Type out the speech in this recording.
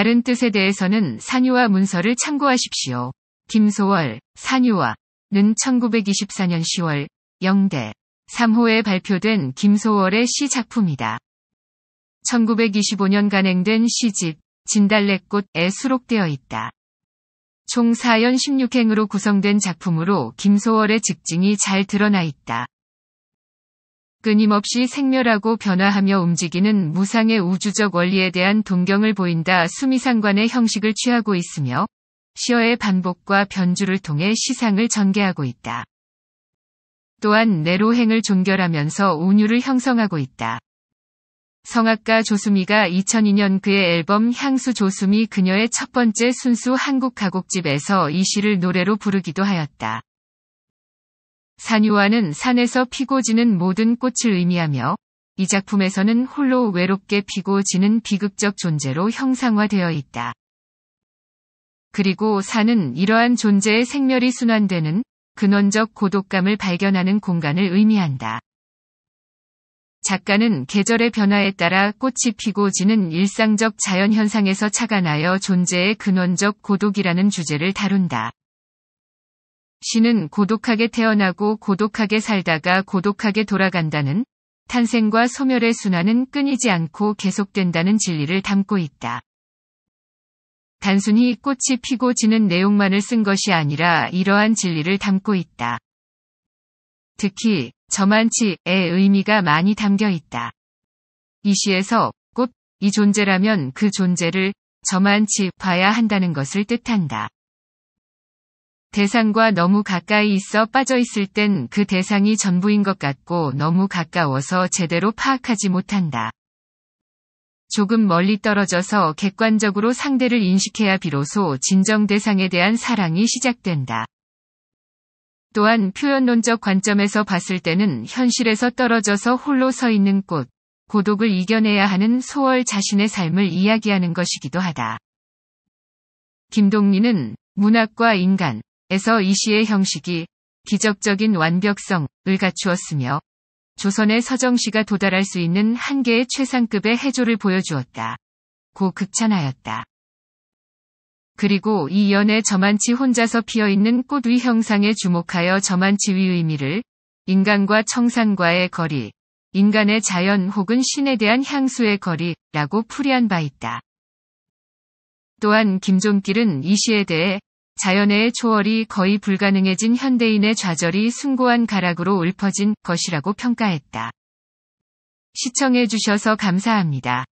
다른 뜻에 대해서는 산유와 문서를 참고하십시오. 김소월, 산유와는 1924년 10월 영대 3호에 발표된 김소월의 시 작품이다. 1925년 간행된 시집 진달래꽃에 수록되어 있다. 총 4연 16행으로 구성된 작품으로 김소월의 직징이 잘 드러나 있다. 끊임없이 생멸하고 변화하며 움직이는 무상의 우주적 원리에 대한 동경을 보인다 수미상관의 형식을 취하고 있으며 시어의 반복과 변주를 통해 시상을 전개하고 있다. 또한 내로행을 종결하면서 온유를 형성하고 있다. 성악가 조수미가 2002년 그의 앨범 향수 조수미 그녀의 첫 번째 순수 한국 가곡집에서 이 시를 노래로 부르기도 하였다. 산유화는 산에서 피고 지는 모든 꽃을 의미하며 이 작품에서는 홀로 외롭게 피고 지는 비극적 존재로 형상화되어 있다. 그리고 산은 이러한 존재의 생멸이 순환되는 근원적 고독감을 발견하는 공간을 의미한다. 작가는 계절의 변화에 따라 꽃이 피고 지는 일상적 자연현상에서 착안하여 존재의 근원적 고독이라는 주제를 다룬다. 신은 고독하게 태어나고 고독하게 살다가 고독하게 돌아간다는 탄생과 소멸의 순환은 끊이지 않고 계속된다는 진리를 담고 있다. 단순히 꽃이 피고 지는 내용만을 쓴 것이 아니라 이러한 진리를 담고 있다. 특히 저만치의 의미가 많이 담겨 있다. 이 시에서 꽃, 이 존재라면 그 존재를 저만치 봐야 한다는 것을 뜻한다. 대상과 너무 가까이 있어 빠져 있을 땐 그 대상이 전부인 것 같고 너무 가까워서 제대로 파악하지 못한다. 조금 멀리 떨어져서 객관적으로 상대를 인식해야 비로소 진정 대상에 대한 사랑이 시작된다. 또한 표현론적 관점에서 봤을 때는 현실에서 떨어져서 홀로 서 있는 꽃, 고독을 이겨내야 하는 소월 자신의 삶을 이야기하는 것이기도 하다. 김동리는 문학과 인간, 에서 이 시의 형식이 기적적인 완벽성을 갖추었으며 조선의 서정시가 도달할 수 있는 한계의 최상급의 해조를 보여주었다. 고 극찬하였다. 그리고 이 연의 저만치 혼자서 피어있는 꽃 위 형상에 주목하여 저만치위 의미를 인간과 청산과의 거리, 인간의 자연 혹은 신에 대한 향수의 거리라고 풀이한 바 있다. 또한 김종길은 이 시에 대해 자연의 초월이 거의 불가능해진 현대인의 좌절이 숭고한 가락으로 읊어진 것이라고 평가했다. 시청해주셔서 감사합니다.